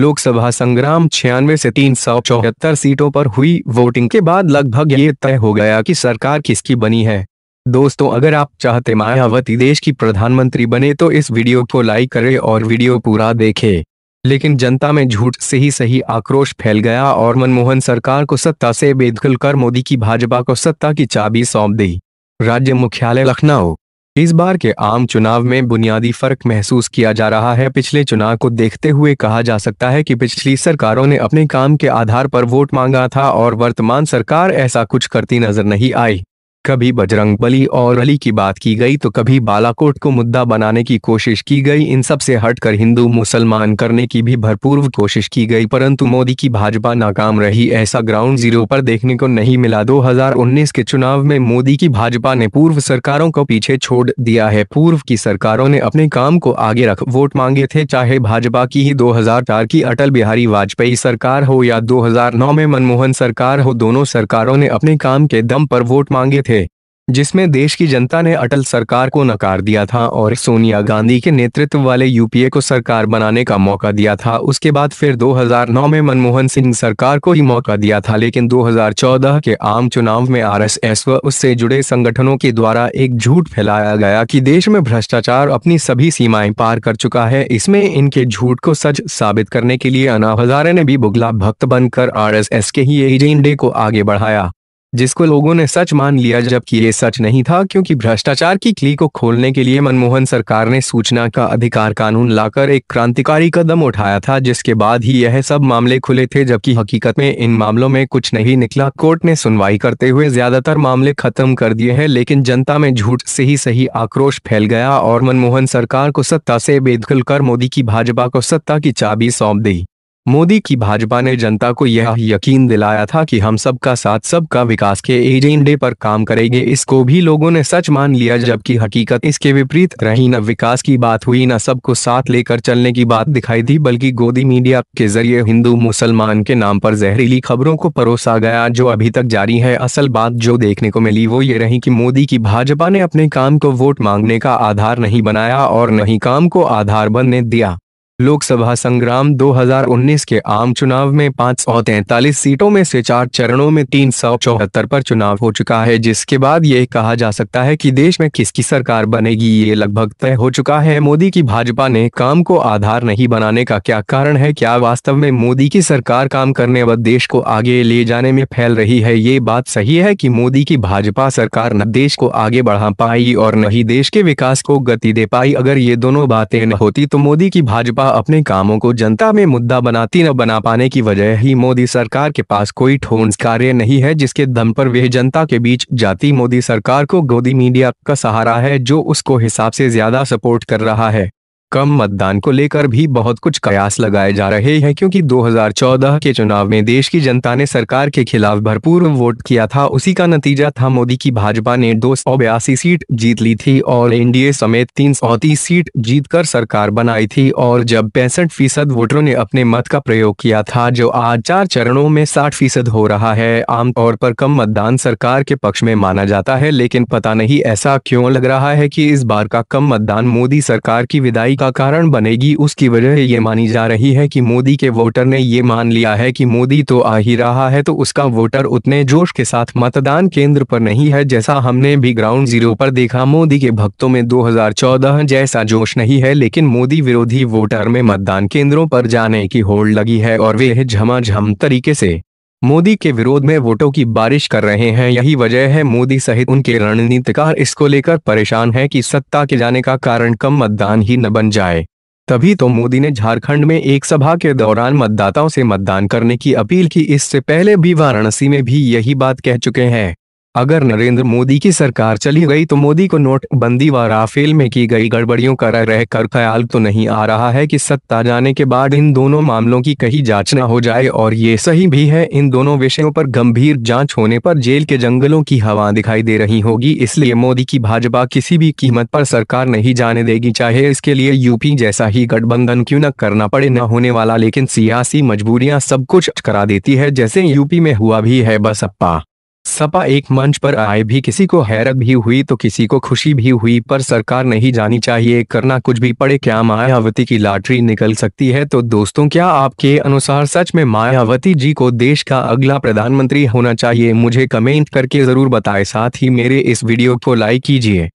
लोकसभा संग्राम छियानवे से तीन सीटों पर हुई वोटिंग के बाद लगभग ये तय हो गया कि सरकार किसकी बनी है दोस्तों अगर आप चाहते मायावती देश की प्रधानमंत्री बने तो इस वीडियो को लाइक करें और वीडियो पूरा देखें लेकिन जनता में झूठ से ही सही आक्रोश फैल गया और मनमोहन सरकार को सत्ता से बेदखल कर मोदी की भाजपा को सत्ता की चाबी सौंप दी राज्य मुख्यालय लखनऊ इस बार के आम चुनाव में बुनियादी फर्क महसूस किया जा रहा है पिछले चुनाव को देखते हुए कहा जा सकता है कि पिछली सरकारों ने अपने काम के आधार पर वोट मांगा था और वर्तमान सरकार ऐसा कुछ करती नजर नहीं आई कभी बजरंग बली और अली की बात की गई तो कभी बालाकोट को मुद्दा बनाने की कोशिश की गई इन सब से हटकर हिंदू मुसलमान करने की भी भरपूर कोशिश की गई परंतु मोदी की भाजपा नाकाम रही ऐसा ग्राउंड जीरो पर देखने को नहीं मिला 2019 के चुनाव में मोदी की भाजपा ने पूर्व सरकारों को पीछे छोड़ दिया है पूर्व की सरकारों ने अपने काम को आगे रख वोट मांगे थे चाहे भाजपा की ही दो की अटल बिहारी वाजपेयी सरकार हो या दो में मनमोहन सरकार हो दोनों सरकारों ने अपने काम के दम पर वोट मांगे थे जिसमें देश की जनता ने अटल सरकार को नकार दिया था और सोनिया गांधी के नेतृत्व वाले यूपीए को सरकार बनाने का मौका दिया था उसके बाद फिर 2009 में मनमोहन सिंह सरकार को ही मौका दिया था लेकिन 2014 के आम चुनाव में आरएसएस व उससे जुड़े संगठनों के द्वारा एक झूठ फैलाया गया कि देश में भ्रष्टाचार अपनी सभी सीमाएं पार कर चुका है इसमें इनके झूठ को सच साबित करने के लिए अना हजारे ने भी बुगला भक्त बनकर आर के ही एजेंडे को आगे बढ़ाया जिसको लोगों ने सच मान लिया जबकि ये सच नहीं था क्योंकि भ्रष्टाचार की क्ली को खोलने के लिए मनमोहन सरकार ने सूचना का अधिकार कानून लाकर एक क्रांतिकारी कदम उठाया था जिसके बाद ही यह सब मामले खुले थे जबकि हकीकत में इन मामलों में कुछ नहीं निकला कोर्ट ने सुनवाई करते हुए ज्यादातर मामले खत्म कर दिए है लेकिन जनता में झूठ से ही सही आक्रोश फैल गया और मनमोहन सरकार को सत्ता से बेदखल कर मोदी की भाजपा को सत्ता की चाबी सौंप दी मोदी की भाजपा ने जनता को यह यकीन दिलाया था कि हम सबका साथ सबका विकास के एजेंडे पर काम करेंगे इसको भी लोगों ने सच मान लिया जबकि हकीकत इसके विपरीत रही न विकास की बात हुई न सबको साथ लेकर चलने की बात दिखाई दी बल्कि गोदी मीडिया के जरिए हिंदू मुसलमान के नाम पर जहरीली खबरों को परोसा गया जो अभी तक जारी है असल बात जो देखने को मिली वो ये रही की मोदी की भाजपा ने अपने काम को वोट मांगने का आधार नहीं बनाया और न ही काम को आधार बनने दिया लोकसभा संग्राम 2019 के आम चुनाव में पाँच सीटों में से चार चरणों में तीन पर चुनाव हो चुका है जिसके बाद ये कहा जा सकता है कि देश में किसकी सरकार बनेगी ये लगभग तय हो चुका है मोदी की भाजपा ने काम को आधार नहीं बनाने का क्या कारण है क्या वास्तव में मोदी की सरकार काम करने व देश को आगे ले जाने में फैल रही है ये बात सही है की मोदी की भाजपा सरकार न देश को आगे बढ़ा पाई और न ही देश के विकास को गति दे पाई अगर ये दोनों बातें न होती तो मोदी की भाजपा सपा अपने कामों को जनता में मुद्दा बनाती न बना पाने की वजह ही मोदी सरकार के पास कोई ठोस कार्य नहीं है जिसके दम पर वह जनता के बीच जाती मोदी सरकार को गोदी मीडिया का सहारा है जो उसको हिसाब से ज्यादा सपोर्ट कर रहा है कम मतदान को लेकर भी बहुत कुछ कयास लगाए जा रहे हैं क्योंकि 2014 के चुनाव में देश की जनता ने सरकार के खिलाफ भरपूर वोट किया था उसी का नतीजा था मोदी की भाजपा ने दो सीट जीत ली थी और एनडीए समेत तीन सीट जीतकर सरकार बनाई थी और जब पैंसठ फीसद वोटरों ने अपने मत का प्रयोग किया था जो आज चार चरणों में साठ फीसद हो रहा है आमतौर पर कम मतदान सरकार के पक्ष में माना जाता है लेकिन पता नहीं ऐसा क्यों लग रहा है की इस बार का कम मतदान मोदी सरकार की विदाई का का कारण बनेगी उसकी वजह ये मानी जा रही है कि मोदी के वोटर ने ये मान लिया है कि मोदी तो आ ही रहा है तो उसका वोटर उतने जोश के साथ मतदान केंद्र पर नहीं है जैसा हमने भी ग्राउंड जीरो पर देखा मोदी के भक्तों में 2014 जैसा जोश नहीं है लेकिन मोदी विरोधी वोटर में मतदान केंद्रों पर जाने की होड़ लगी है और वे झमाझम तरीके से मोदी के विरोध में वोटों की बारिश कर रहे हैं यही वजह है मोदी सहित उनके रणनीतिकार इसको लेकर परेशान हैं कि सत्ता के जाने का कारण कम मतदान ही न बन जाए तभी तो मोदी ने झारखंड में एक सभा के दौरान मतदाताओं से मतदान करने की अपील की इससे पहले भी वाराणसी में भी यही बात कह चुके हैं अगर नरेंद्र मोदी की सरकार चली गई तो मोदी को नोटबंदी व राफेल में की गई गड़बड़ियों का रह कर ख्याल तो नहीं आ रहा है कि सत्ता जाने के बाद इन दोनों मामलों की कहीं जांच न हो जाए और ये सही भी है इन दोनों विषयों पर गंभीर जांच होने पर जेल के जंगलों की हवा दिखाई दे रही होगी इसलिए मोदी की भाजपा किसी भी कीमत पर सरकार नहीं जाने देगी चाहे इसके लिए यूपी जैसा ही गठबंधन क्यों न करना पड़े न होने वाला लेकिन सियासी मजबूरियाँ सब कुछ करा देती है जैसे यूपी में हुआ भी है बसपा सपा एक मंच पर आए भी किसी को हैरत भी हुई तो किसी को खुशी भी हुई पर सरकार नहीं जानी चाहिए करना कुछ भी पड़े क्या मायावती की लॉटरी निकल सकती है तो दोस्तों क्या आपके अनुसार सच में मायावती जी को देश का अगला प्रधानमंत्री होना चाहिए मुझे कमेंट करके जरूर बताएं साथ ही मेरे इस वीडियो को लाइक कीजिए